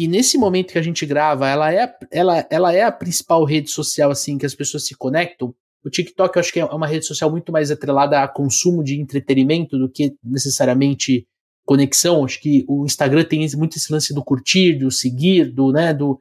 E nesse momento que a gente grava, ela é, a, ela, ela é a principal rede social assim que as pessoas se conectam. O TikTok eu acho que é uma rede social muito mais atrelada a consumo de entretenimento do que necessariamente conexão. Acho que o Instagram tem muito esse lance do curtir, do seguir, do, né, do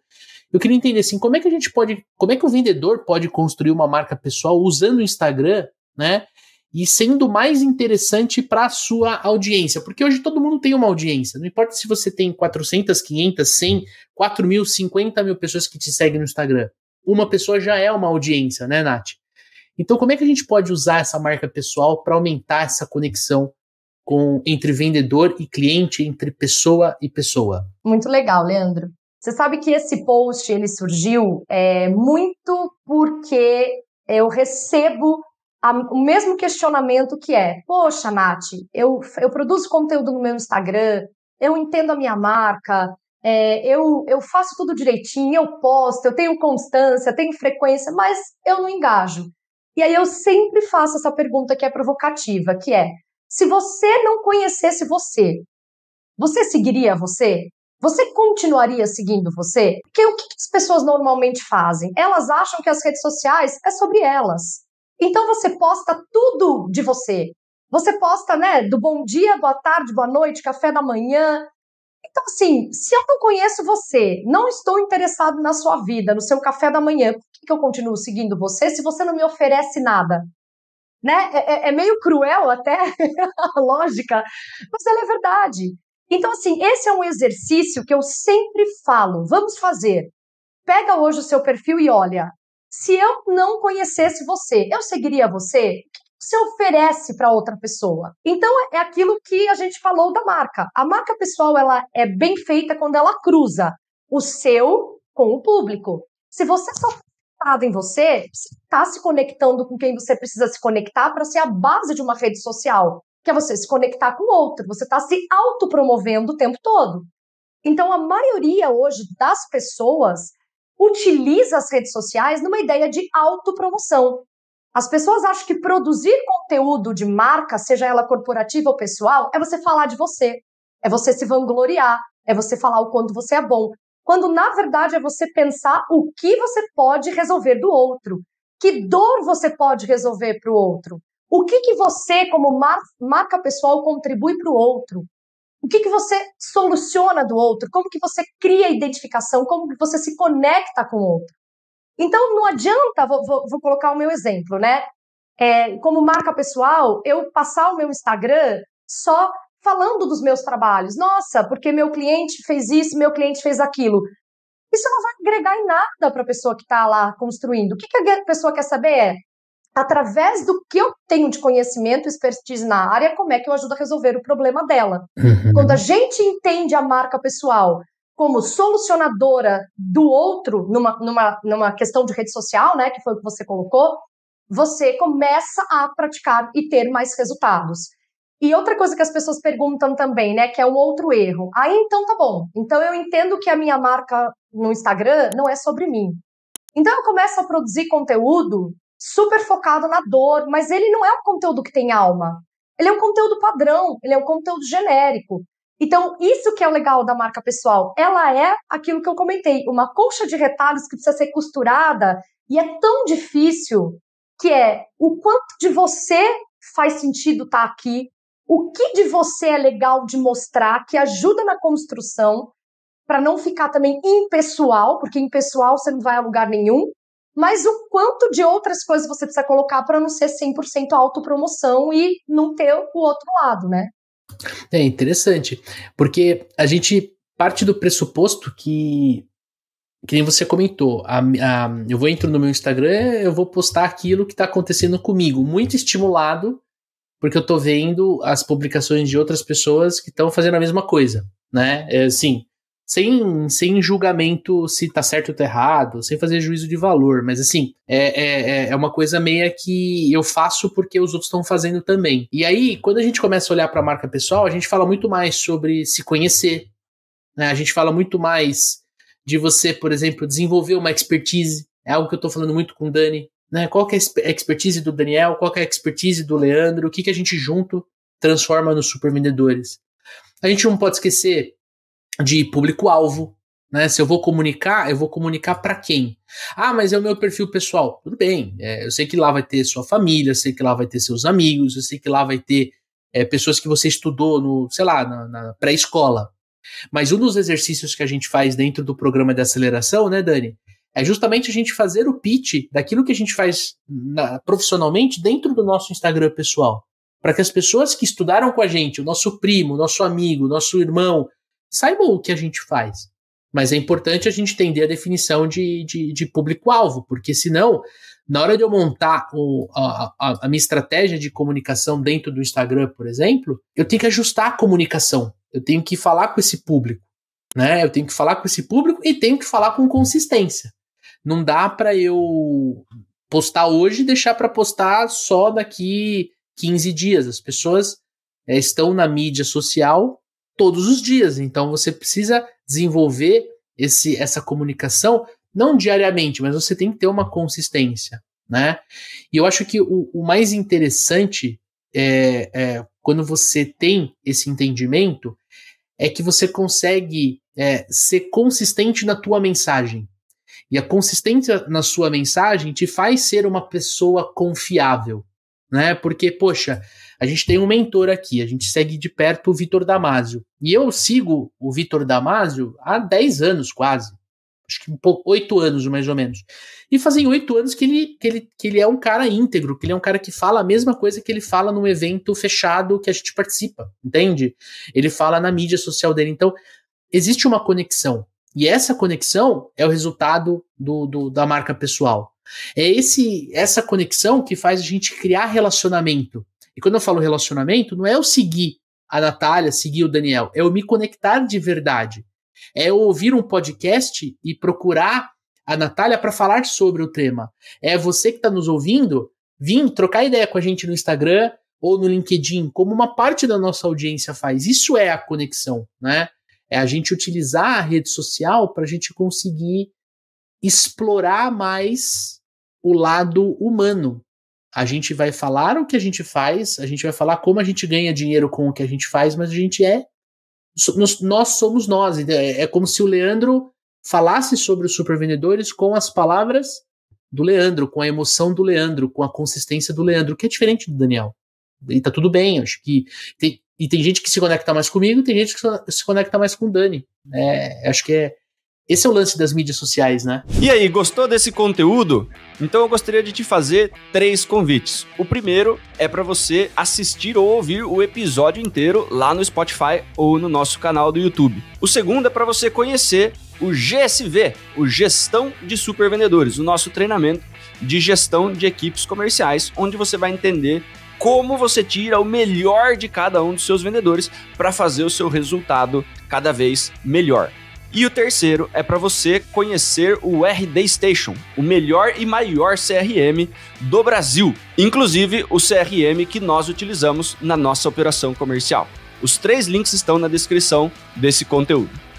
eu queria entender assim, como é que a gente pode, como é que o vendedor pode construir uma marca pessoal usando o Instagram, né? e sendo mais interessante para a sua audiência, porque hoje todo mundo tem uma audiência, não importa se você tem 400, 500, 100, 4 mil, 50 mil pessoas que te seguem no Instagram, uma pessoa já é uma audiência, né, Nath? Então, como é que a gente pode usar essa marca pessoal para aumentar essa conexão com entre vendedor e cliente, entre pessoa e pessoa? Muito legal, Leandro. Você sabe que esse post ele surgiu é, muito porque eu recebo a, o mesmo questionamento que é: poxa, Nath, eu, eu produzo conteúdo no meu Instagram, eu entendo a minha marca, é, eu, eu faço tudo direitinho, eu posto, eu tenho constância, tenho frequência, mas eu não engajo. E aí eu sempre faço essa pergunta que é provocativa, que é: se você não conhecesse você, você seguiria você? Você continuaria seguindo você? Porque o que as pessoas normalmente fazem? Elas acham que as redes sociais é sobre elas. Então você posta tudo de você. Você posta, né, do bom dia, boa tarde, boa noite, café da manhã. Então, assim, se eu não conheço você, não estou interessado na sua vida, no seu café da manhã, por que, que eu continuo seguindo você se você não me oferece nada? Né? É, é, é meio cruel até a lógica, mas ela é verdade. Então, assim, esse é um exercício que eu sempre falo. Vamos fazer. Pega hoje o seu perfil e olha. Se eu não conhecesse você, eu seguiria você? se oferece para outra pessoa. Então é aquilo que a gente falou da marca. A marca pessoal ela é bem feita quando ela cruza o seu com o público. Se você é só focado em você, você está se conectando com quem você precisa se conectar para ser a base de uma rede social, que é você se conectar com outro. Você está se autopromovendo o tempo todo. Então a maioria hoje das pessoas utiliza as redes sociais numa ideia de autopromoção. As pessoas acham que produzir conteúdo de marca, seja ela corporativa ou pessoal, é você falar de você, é você se vangloriar, é você falar o quanto você é bom, quando na verdade é você pensar o que você pode resolver do outro, que dor você pode resolver para o outro, o que, que você, como mar marca pessoal, contribui para o outro, o que, que você soluciona do outro, como que você cria identificação, como que você se conecta com o outro. Então, não adianta, vou, vou, vou colocar o meu exemplo, né? É, como marca pessoal, eu passar o meu Instagram só falando dos meus trabalhos. Nossa, porque meu cliente fez isso, meu cliente fez aquilo. Isso não vai agregar em nada para a pessoa que está lá construindo. O que, que a pessoa quer saber é através do que eu tenho de conhecimento, expertise na área, como é que eu ajudo a resolver o problema dela. Uhum. Quando a gente entende a marca pessoal como solucionadora do outro numa, numa, numa questão de rede social, né, que foi o que você colocou, você começa a praticar e ter mais resultados. E outra coisa que as pessoas perguntam também, né, que é um outro erro. Aí então tá bom. Então eu entendo que a minha marca no Instagram não é sobre mim. Então eu começo a produzir conteúdo super focado na dor, mas ele não é um conteúdo que tem alma. Ele é um conteúdo padrão, ele é um conteúdo genérico. Então, isso que é o legal da marca pessoal. Ela é aquilo que eu comentei, uma colcha de retalhos que precisa ser costurada e é tão difícil que é o quanto de você faz sentido estar tá aqui, o que de você é legal de mostrar, que ajuda na construção, para não ficar também impessoal, porque impessoal você não vai a lugar nenhum, mas o quanto de outras coisas você precisa colocar para não ser 100% autopromoção e não ter o outro lado, né? É interessante, porque a gente parte do pressuposto que, que nem você comentou, a, a, eu vou entrar no meu Instagram, eu vou postar aquilo que está acontecendo comigo, muito estimulado, porque eu estou vendo as publicações de outras pessoas que estão fazendo a mesma coisa, né? É, assim, sem, sem julgamento se tá certo ou tá errado, sem fazer juízo de valor, mas assim, é, é, é, é uma coisa meia que eu faço porque os outros estão fazendo também. E aí, quando a gente começa a olhar para a marca pessoal, a gente fala muito mais sobre se conhecer, né? a gente fala muito mais de você, por exemplo, desenvolver uma expertise, é algo que eu tô falando muito com o Dani, né? Qual que é a expertise do Daniel, qual que é a expertise do Leandro, o que, que a gente junto transforma nos supervendedores. A gente não pode esquecer de público-alvo. Né? Se eu vou comunicar, eu vou comunicar para quem? Ah, mas é o meu perfil pessoal. Tudo bem, é, eu sei que lá vai ter sua família, eu sei que lá vai ter seus amigos, eu sei que lá vai ter é, pessoas que você estudou no, sei lá, na, na pré-escola. Mas um dos exercícios que a gente faz dentro do programa de aceleração, né, Dani, é justamente a gente fazer o pitch daquilo que a gente faz na, profissionalmente dentro do nosso Instagram pessoal. Para que as pessoas que estudaram com a gente, o nosso primo, o nosso amigo, o nosso irmão, saibam o que a gente faz. Mas é importante a gente entender a definição de, de, de público-alvo, porque senão, na hora de eu montar o, a, a, a minha estratégia de comunicação dentro do Instagram, por exemplo, eu tenho que ajustar a comunicação, eu tenho que falar com esse público, né? Eu tenho que falar com esse público e tenho que falar com consistência. Não dá para eu postar hoje e deixar para postar só daqui 15 dias. As pessoas é, estão na mídia social todos os dias. Então você precisa desenvolver esse, essa comunicação, não diariamente, mas você tem que ter uma consistência. Né? E eu acho que o, o mais interessante é, é, quando você tem esse entendimento é que você consegue é, ser consistente na tua mensagem. E a consistência na sua mensagem te faz ser uma pessoa confiável né? Porque, poxa, a gente tem um mentor aqui, a gente segue de perto o Vitor Damasio. E eu sigo o Vitor Damasio há 10 anos quase. Acho que um pouco, 8 anos mais ou menos. E fazem 8 anos que ele, que, ele, que ele é um cara íntegro, que ele é um cara que fala a mesma coisa que ele fala num evento fechado que a gente participa, entende? Ele fala na mídia social dele. Então, existe uma conexão. E essa conexão é o resultado do, do da marca pessoal. É esse essa conexão que faz a gente criar relacionamento. E quando eu falo relacionamento, não é eu seguir a Natália, seguir o Daniel, é eu me conectar de verdade. É eu ouvir um podcast e procurar a Natália para falar sobre o tema. É você que está nos ouvindo vir trocar ideia com a gente no Instagram ou no LinkedIn, como uma parte da nossa audiência faz. Isso é a conexão, né? É a gente utilizar a rede social para a gente conseguir explorar mais o lado humano. A gente vai falar o que a gente faz, a gente vai falar como a gente ganha dinheiro com o que a gente faz, mas a gente é. Nós somos nós. Então, é, é como se o Leandro falasse sobre os supervendedores com as palavras do Leandro, com a emoção do Leandro, com a consistência do Leandro, que é diferente do Daniel. E tá tudo bem, acho que. Tem, e tem gente que se conecta mais comigo, tem gente que se conecta mais com o Dani. É, acho que é, esse é o lance das mídias sociais, né? E aí, gostou desse conteúdo? Então eu gostaria de te fazer três convites. O primeiro é para você assistir ou ouvir o episódio inteiro lá no Spotify ou no nosso canal do YouTube. O segundo é para você conhecer o GSV, o Gestão de Supervendedores, o nosso treinamento de gestão de equipes comerciais, onde você vai entender como você tira o melhor de cada um dos seus vendedores para fazer o seu resultado cada vez melhor. E o terceiro é para você conhecer o RD Station, o melhor e maior CRM do Brasil, inclusive o CRM que nós utilizamos na nossa operação comercial. Os três links estão na descrição desse conteúdo.